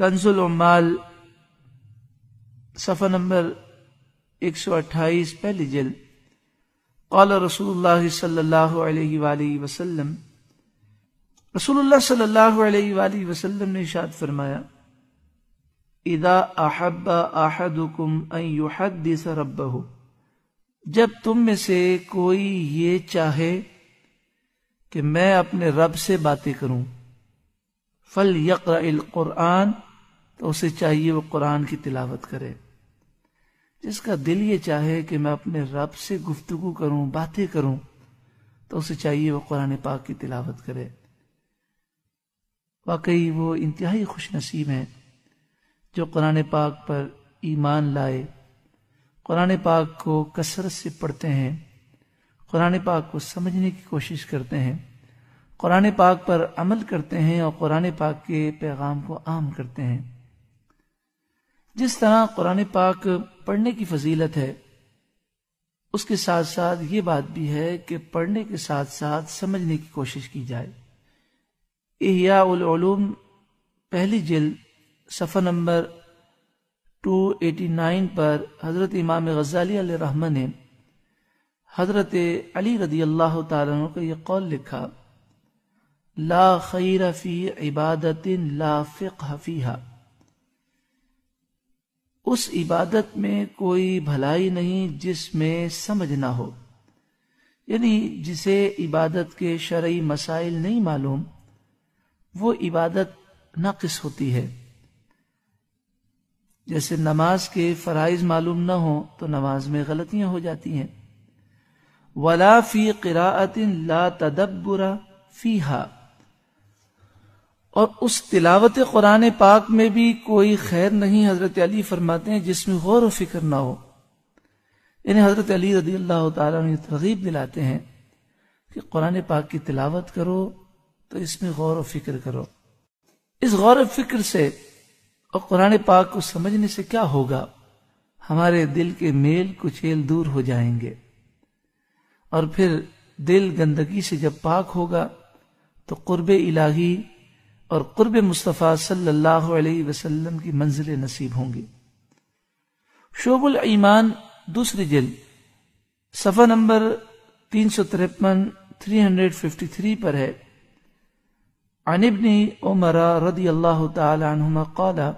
कंजुलमाल सफ़ा नंबर एक सौ अट्ठाईस पहली जल कौल रसूल सल्लाम रसूल सल्लल्लाहु अलैहि ने शाद फरमाया इदा अहब्बा अहदुकुम रब हो जब तुम में से कोई ये चाहे कि मैं अपने रब से बातें करूं फल यक़ुरआन तो उसे चाहिए वो कुरान की तिलावत करे जिसका दिल ये चाहे कि मैं अपने रब से गुफ्तगु करूं बातें करूं तो उसे चाहिए वो कुरान पाक की तिलावत करे वाकई वो इंतहाई खुश नसीब हैं जो कुरान पाक पर ईमान लाए कुरान पाक को कसरत से पढ़ते हैं कुरान पाक को समझने की कोशिश करते हैं कुरान पाक पर अमल करते हैं और कुरान पाक के पैगाम को आम करते हैं जिस तरह कुरान पाक पढ़ने की फजीलत है उसके साथ साथ ये बात भी है कि पढ़ने के साथ साथ समझने की कोशिश की जाए इहियालूम पहली जल्द सफर नंबर 289 पर हज़रत इमाम गजाली रहमा ने हज़रत अली रदी अल्लाह तु का यह कौल लिखा ला खैरफी इबादत ला फ़िक़ हफ़ीहा उस इबादत में कोई भलाई नहीं जिसमें समझ ना हो यानी जिसे इबादत के शरय मसाइल नहीं मालूम वो इबादत नाकिस होती है जैसे नमाज के फ़राइज मालूम ना हो तो नमाज में गलतियां हो जाती हैं वला फी किरातिन ला तदब्बुरा हा और उस तिलावत कुरान पाक में भी कोई खैर नहीं हजरत अली फरमाते हैं जिसमें गौर व फिक्र ना हो इन्हें हजरत अली रदी अल्लाह तरगीब दिलाते हैं कि कुरान पाक की तिलावत करो तो इसमें गौर व फिक्र करो इस गौर फिक्र से और कुरान पाक को समझने से क्या होगा हमारे दिल के मेल कुचेल दूर हो जाएंगे और फिर दिल गंदगी से जब पाक होगा तो कुर्ब इलाही और कुर्ब मुस्तफ़ा सल्लल्लाहु अलैहि की मंजिल नसीब होंगी शोबुल ईमान दूसरी जल सफ़ा नंबर तीन सौ तिरपन थ्री हंड्रेड फिफ्टी थ्री पर है अनिबनी उमरा रदी अल्लाह तुम कौला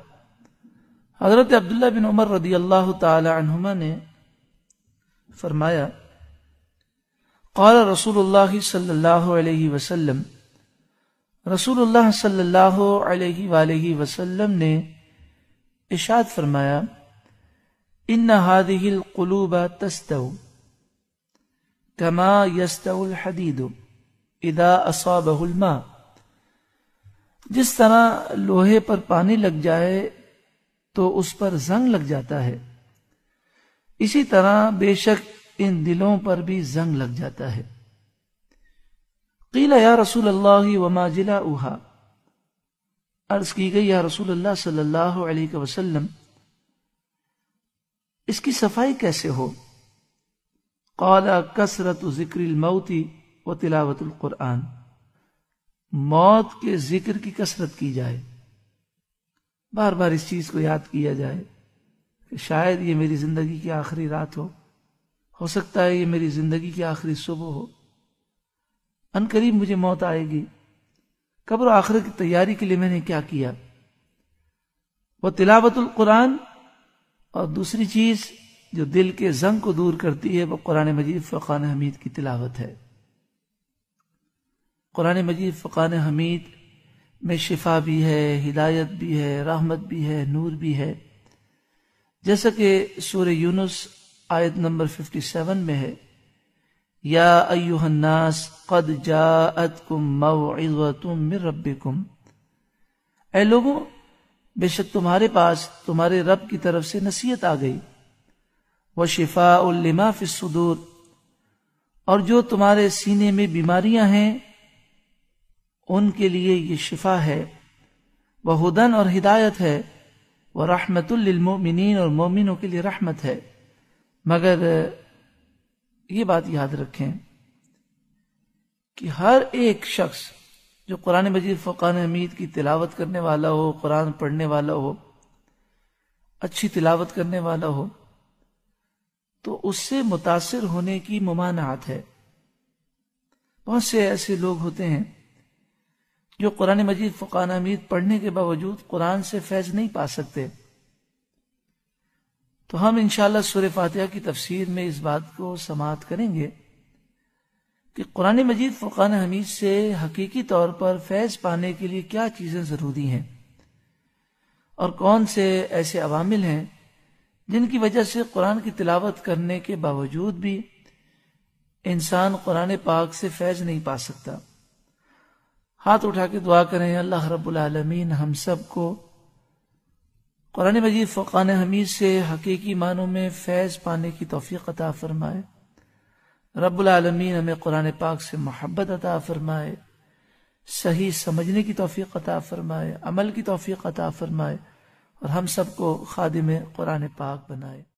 हजरत अब्दुल्ला बिन उमर रदी अल्लाह तुमा ने फरमाया कौला रसूल सल्लल्लाहु रसूलुल्लाह सल्लल्लाहु अलैहि वसल्लम ने इशाद फरमाया इन हादिल कुलूब तस्तव कमा यस्तउल हदीद इदा असाबहुलमा जिस तरह लोहे पर पानी लग जाए तो उस पर जंग लग जाता है इसी तरह बेशक इन दिलों पर भी जंग लग जाता है कीला या रसूल अल्लाह वमा जिला उहा अर्ज की गई या रसूल अल्लाह सल्लल्लाहु अलैहि वसल्लम इसकी सफाई कैसे हो कौला कसरत जिक्र मौती व तिलावतुल कुरान मौत के जिक्र की कसरत की जाए बार बार इस चीज को याद किया जाए कि शायद ये मेरी जिंदगी की आखिरी रात हो हो सकता है ये मेरी जिंदगी की आखिरी सुबह हो अनकरीब मुझे मौत आएगी कब्र आखिर की तैयारी के लिए मैंने क्या किया वह तिलावतुल कुरान और दूसरी चीज जो दिल के जंग को दूर करती है वह कुरान मजीद फ़कान हमीद की तिलावत है कुरान मजीद फ़कान हमीद में शिफा भी है हिदायत भी है रहमत भी है नूर भी है जैसा कि सूर्य यूनुस आयत नंबर 57 में है या अयुहन्नास कद जातकुम मवइजतुम मिर रब्बिकुम ए लोगों बेशक तुम्हारे पास तुम्हारे रब की तरफ से नसीहत आ गई वह शिफा उल्लिमा फिसूर और जो तुम्हारे सीने में बीमारियां हैं उनके लिए ये शिफा है वह हुदन और हिदायत है वह रहमतुल्लिलमोमिन और मोमिनों के लिए रहमत है मगर ये बात याद रखें कि हर एक शख्स जो कुरान मजीद फ़ुकान हमीद की तिलावत करने वाला हो कुरान पढ़ने वाला हो अच्छी तिलावत करने वाला हो तो उससे मुतासर होने की ममानात है बहुत से ऐसे लोग होते हैं जो कुरान मजीद फ़ुकान हमीद पढ़ने के बावजूद कुरान से फैज़ नहीं पा सकते तो हम इंशाला सुर फातिहा की तफसीर में इस बात को समाप्त करेंगे कि कुरान मजीद फ़ुकान हमीद से हकीकी तौर पर फैज़ पाने के लिए क्या चीज़ें ज़रूरी हैं और कौन से ऐसे अवामिल हैं जिनकी वजह से कुरान की तिलावत करने के बावजूद भी इंसान कुरान पाक से फैज़ नहीं पा सकता हाथ उठा के दुआ करें अल्लाह रब्बुल आलमीन हम सबको कुरान मजीद फ़ान हमीद से हकीकी मानों में फैज़ पाने की तोफ़ी अता फरमाए रबालमीन हमें कुरान पाक से मोहब्बत अता फरमाए सही समझने की तोफ़ी अता फरमाए अमल की तोफ़ी अता फरमाए और हम सबको खादिम कुरान पाक बनाए